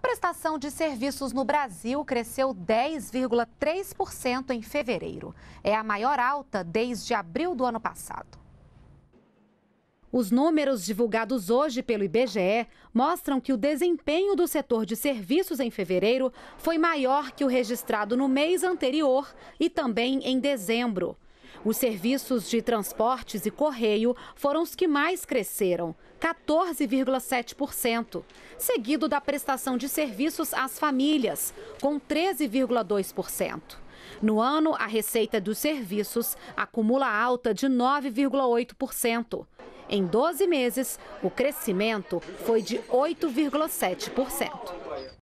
A prestação de serviços no Brasil cresceu 10,3% em fevereiro. É a maior alta desde abril do ano passado. Os números divulgados hoje pelo IBGE mostram que o desempenho do setor de serviços em fevereiro foi maior que o registrado no mês anterior e também em dezembro. Os serviços de transportes e correio foram os que mais cresceram, 14,7%, seguido da prestação de serviços às famílias, com 13,2%. No ano, a receita dos serviços acumula alta de 9,8%. Em 12 meses, o crescimento foi de 8,7%.